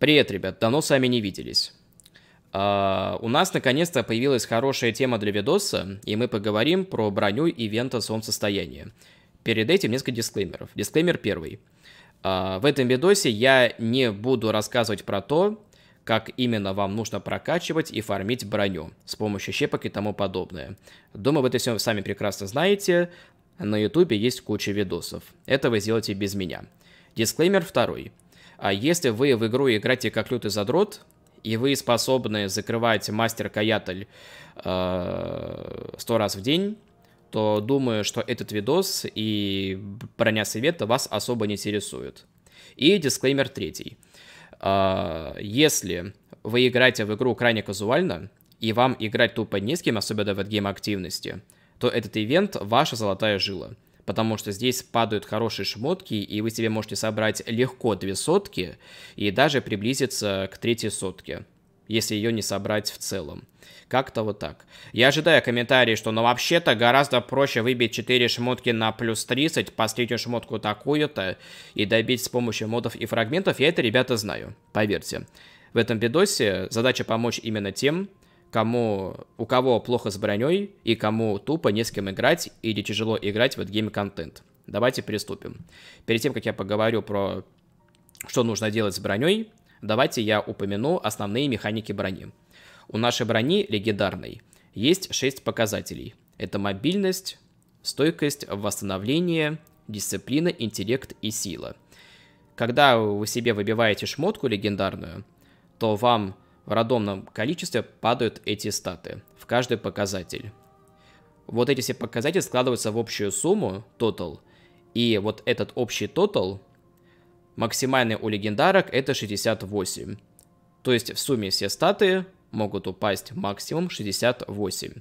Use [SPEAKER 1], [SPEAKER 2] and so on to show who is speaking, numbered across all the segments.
[SPEAKER 1] Привет, ребят, давно сами не виделись. Uh, у нас наконец-то появилась хорошая тема для видоса, и мы поговорим про броню и вента солнцестояния. Перед этим несколько дисклеймеров. Дисклеймер первый. Uh, в этом видосе я не буду рассказывать про то, как именно вам нужно прокачивать и фармить броню с помощью щепок и тому подобное. Думаю, вы это все сами прекрасно знаете. На ютубе есть куча видосов. Это вы сделаете без меня. Дисклеймер второй. А если вы в игру играете как лютый задрот, и вы способны закрывать мастер-каятель э, сто э, раз в день, то думаю, что этот видос и броня света вас особо не интересует. И дисклеймер третий. Э, если вы играете в игру крайне казуально, и вам играть тупо не с кем, особенно в этом активности, то этот ивент ваша золотая жила – потому что здесь падают хорошие шмотки, и вы себе можете собрать легко две сотки и даже приблизиться к третьей сотке, если ее не собрать в целом. Как-то вот так. Я ожидаю комментарии, что ну вообще-то гораздо проще выбить 4 шмотки на плюс 30, последнюю шмотку такую-то и добить с помощью модов и фрагментов. Я это, ребята, знаю, поверьте. В этом видосе задача помочь именно тем, кому, у кого плохо с броней и кому тупо не с кем играть или тяжело играть в гейм-контент. Давайте приступим. Перед тем, как я поговорю про что нужно делать с броней, давайте я упомяну основные механики брони. У нашей брони легендарной есть 6 показателей. Это мобильность, стойкость, восстановление, дисциплина, интеллект и сила. Когда вы себе выбиваете шмотку легендарную, то вам в рандомном количестве падают эти статы в каждый показатель. Вот эти все показатели складываются в общую сумму, total, и вот этот общий total, максимальный у легендарок, это 68. То есть в сумме все статы могут упасть максимум 68.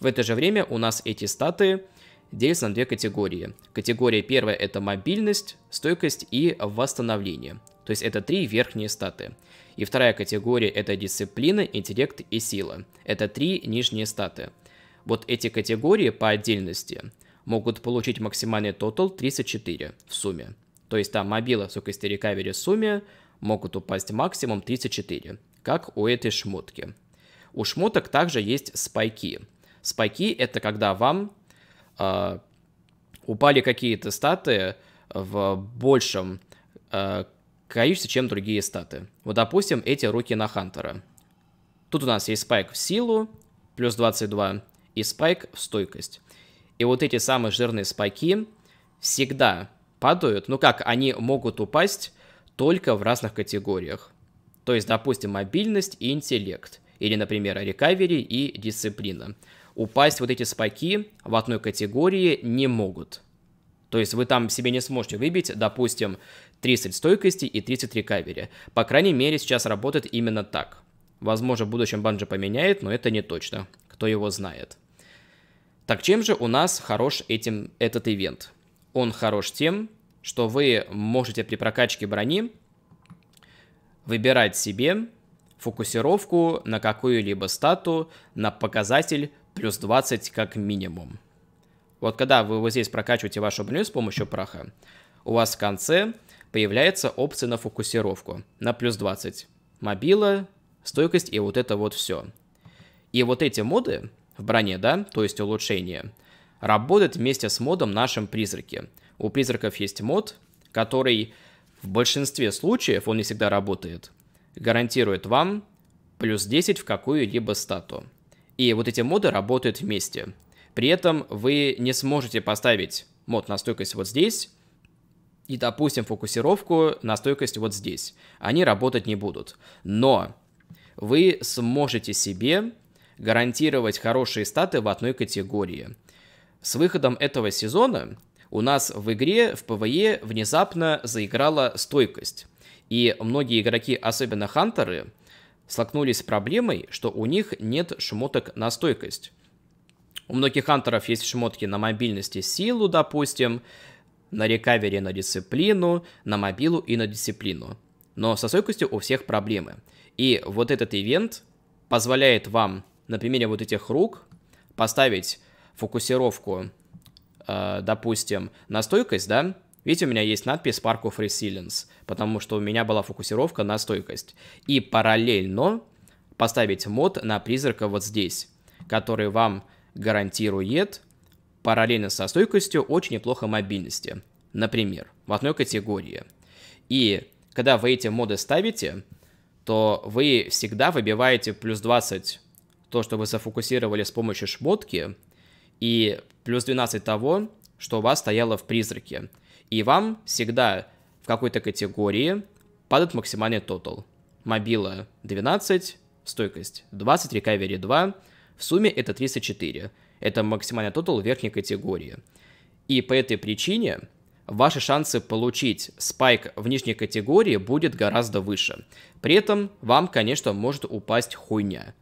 [SPEAKER 1] В это же время у нас эти статы делятся на две категории. Категория первая это мобильность, стойкость и восстановление. То есть это три верхние статы. И вторая категория – это дисциплина, интеллект и сила. Это три нижние статы. Вот эти категории по отдельности могут получить максимальный тотал 34 в сумме. То есть там мобила, сукости рекавери в сумме могут упасть максимум 34, как у этой шмотки. У шмоток также есть спайки. Спайки – это когда вам э, упали какие-то статы в большем э, количество, чем другие статы. Вот, допустим, эти руки на Хантера. Тут у нас есть спайк в силу, плюс 22, и спайк в стойкость. И вот эти самые жирные спайки всегда падают. Ну как, они могут упасть только в разных категориях. То есть, допустим, мобильность и интеллект. Или, например, рекавери и дисциплина. Упасть вот эти спайки в одной категории не могут. То есть вы там себе не сможете выбить, допустим, 30 стойкости и 30 рекавери. По крайней мере, сейчас работает именно так. Возможно, в будущем банджи поменяет, но это не точно. Кто его знает. Так чем же у нас хорош этим, этот ивент? Он хорош тем, что вы можете при прокачке брони выбирать себе фокусировку на какую-либо стату на показатель плюс 20 как минимум. Вот когда вы вот здесь прокачиваете вашу броню с помощью праха, у вас в конце появляется опция на фокусировку на плюс 20. Мобила, стойкость и вот это вот все. И вот эти моды в броне, да, то есть улучшение, работают вместе с модом нашем призраке. У призраков есть мод, который в большинстве случаев, он не всегда работает, гарантирует вам плюс 10 в какую-либо стату. И вот эти моды работают вместе. При этом вы не сможете поставить мод на стойкость вот здесь, и, допустим, фокусировку на стойкость вот здесь. Они работать не будут. Но вы сможете себе гарантировать хорошие статы в одной категории. С выходом этого сезона у нас в игре в ПВЕ внезапно заиграла стойкость. И многие игроки, особенно хантеры, столкнулись с проблемой, что у них нет шмоток на стойкость. У многих хантеров есть шмотки на мобильности силу, допустим, на рекавере на дисциплину, на мобилу и на дисциплину. Но со стойкостью у всех проблемы. И вот этот ивент позволяет вам на примере вот этих рук поставить фокусировку, э, допустим, на стойкость, да, Видите, у меня есть надпись Park of Resilience, потому что у меня была фокусировка на стойкость. И параллельно поставить мод на призрака вот здесь, который вам гарантирует параллельно со стойкостью очень неплохо мобильности, например, в одной категории. И когда вы эти моды ставите, то вы всегда выбиваете плюс 20 то, что вы зафокусировали с помощью шмотки, и плюс 12 того, что у вас стояло в призраке. И вам всегда в какой-то категории падает максимальный тотал. Мобила 12, стойкость 20, рекавери 2, в сумме это 34. Это максимальный тотал верхней категории. И по этой причине ваши шансы получить спайк в нижней категории будет гораздо выше. При этом вам, конечно, может упасть хуйня.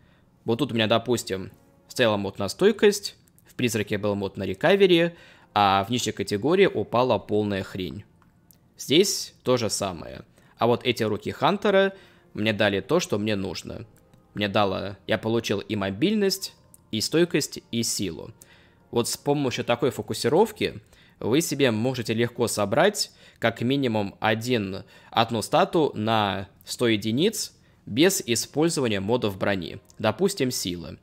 [SPEAKER 1] Вот тут у меня, допустим, стояла мод на стойкость, в призраке был мод на рекавери, а в нижней категории упала полная хрень. Здесь то же самое. А вот эти руки Хантера мне дали то, что мне нужно. Мне дало... Я получил и мобильность, и стойкость, и силу. Вот с помощью такой фокусировки вы себе можете легко собрать как минимум один, одну стату на 100 единиц без использования модов брони, допустим, силы.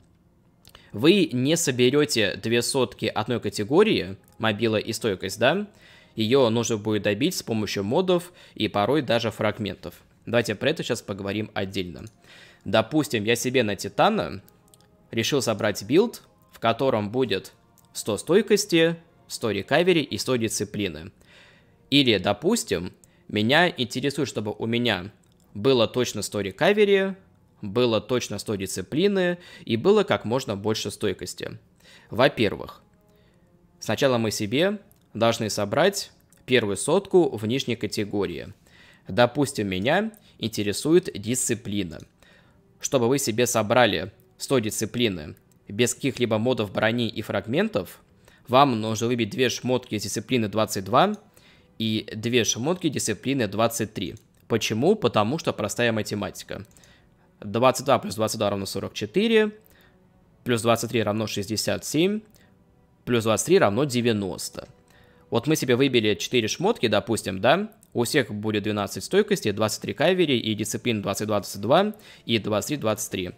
[SPEAKER 1] Вы не соберете две сотки одной категории, мобила и стойкость, да? Ее нужно будет добить с помощью модов и порой даже фрагментов. Давайте про это сейчас поговорим отдельно. Допустим, я себе на Титана решил собрать билд, в котором будет 100 стойкости, 100 рекавери и 100 дисциплины. Или, допустим, меня интересует, чтобы у меня было точно 100 рекавери, было точно 100 дисциплины и было как можно больше стойкости. Во-первых, сначала мы себе должны собрать первую сотку в нижней категории. Допустим, меня интересует дисциплина. Чтобы вы себе собрали 100 дисциплины без каких-либо модов брони и фрагментов, вам нужно выбить две шмотки дисциплины 22 и две шмотки дисциплины 23. Почему? Потому что простая математика. 22 плюс 22 равно 44, плюс 23 равно 67, плюс 23 равно 90. Вот мы себе выбили 4 шмотки, допустим, да? У всех будет 12 стойкости, 23 кавери и дисциплин 22-22 и 23-23.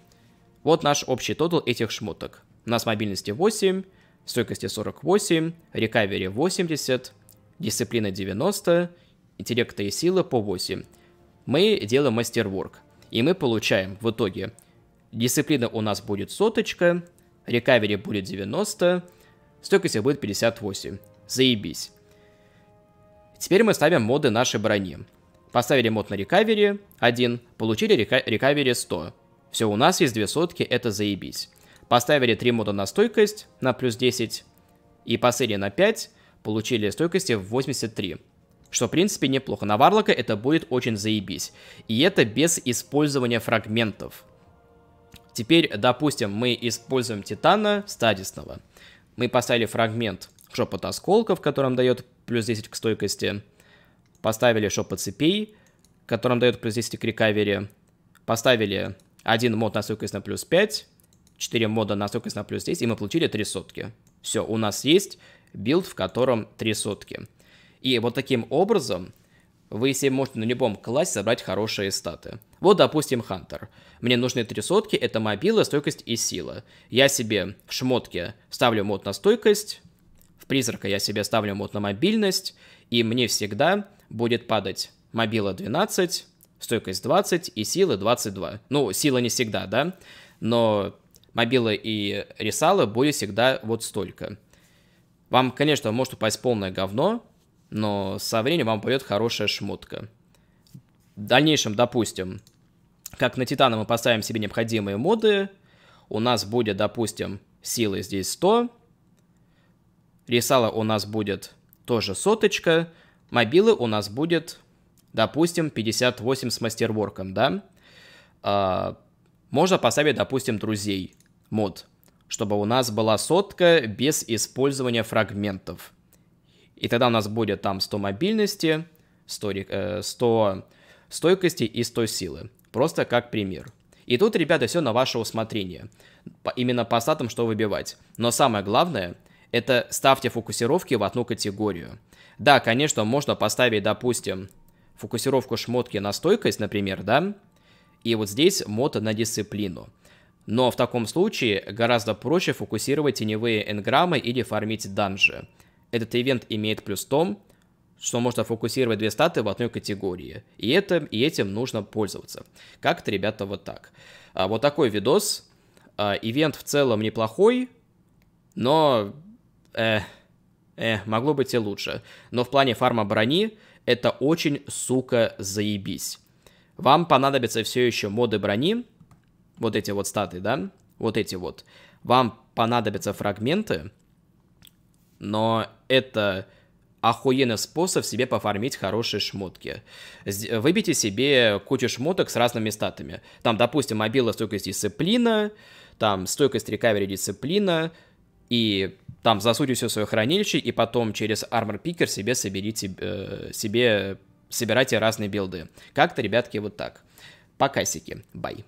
[SPEAKER 1] Вот наш общий тотал этих шмоток. У нас мобильности 8, стойкости 48, рекавери 80, дисциплина 90, интеллекта и сила по 8. Мы делаем мастерворк. И мы получаем в итоге дисциплина у нас будет соточка, рекавери будет 90, стойкости будет 58. Заебись. Теперь мы ставим моды нашей брони. Поставили мод на рекавери 1, получили река рекавери 100. Все, у нас есть две сотки, это заебись. Поставили три мода на стойкость на плюс 10 и посыли на 5, получили стойкости в 83. Что, в принципе, неплохо. На Варлока это будет очень заебись. И это без использования фрагментов. Теперь, допустим, мы используем Титана стадисного. Мы поставили фрагмент шепот осколков, которым дает плюс 10 к стойкости. Поставили шепот цепей, которым дает плюс 10 к рекавере. Поставили один мод на стойкость на плюс 5, 4 мода на стойкость на плюс 10, и мы получили 3 сотки. Все, у нас есть билд, в котором 3 сотки. И вот таким образом вы себе можете на любом классе собрать хорошие статы. Вот, допустим, Хантер. Мне нужны три сотки, это мобила, стойкость и сила. Я себе в шмотке ставлю мод на стойкость, в призрака я себе ставлю мод на мобильность, и мне всегда будет падать мобила 12, стойкость 20 и силы 22. Ну, сила не всегда, да, но мобила и ресала будет всегда вот столько. Вам, конечно, может упасть полное говно, но со временем вам пойдет хорошая шмотка. В дальнейшем, допустим, как на Титана мы поставим себе необходимые моды, у нас будет, допустим, силы здесь 100, ресала у нас будет тоже соточка, мобилы у нас будет допустим, 58 с мастерворком, да, а, можно поставить, допустим, друзей мод, чтобы у нас была сотка без использования фрагментов. И тогда у нас будет там 100 мобильности, 100, 100 э, стойкости и 100 силы. Просто как пример. И тут, ребята, все на ваше усмотрение. Именно по статам что выбивать. Но самое главное, это ставьте фокусировки в одну категорию. Да, конечно, можно поставить, допустим, фокусировку шмотки на стойкость, например, да, и вот здесь мод на дисциплину. Но в таком случае гораздо проще фокусировать теневые энграммы или фармить данжи. Этот ивент имеет плюс в том, что можно фокусировать две статы в одной категории. И, это, и этим нужно пользоваться. Как-то, ребята, вот так. А, вот такой видос. А, ивент в целом неплохой, но... Э, э, могло быть и лучше. Но в плане фарма брони это очень, сука, заебись. Вам понадобятся все еще моды брони, вот эти вот статы, да, вот эти вот. Вам понадобятся фрагменты, но это охуенный способ себе пофармить хорошие шмотки. Выбейте себе кучу шмоток с разными статами. Там, допустим, мобила стойкость дисциплина, там стойкость рекавери дисциплина и там засуньте все свое хранилище и потом через Armor Picker себе соберите, э, себе собирайте разные билды. Как-то, ребятки, вот так. Пока, сики. Бай.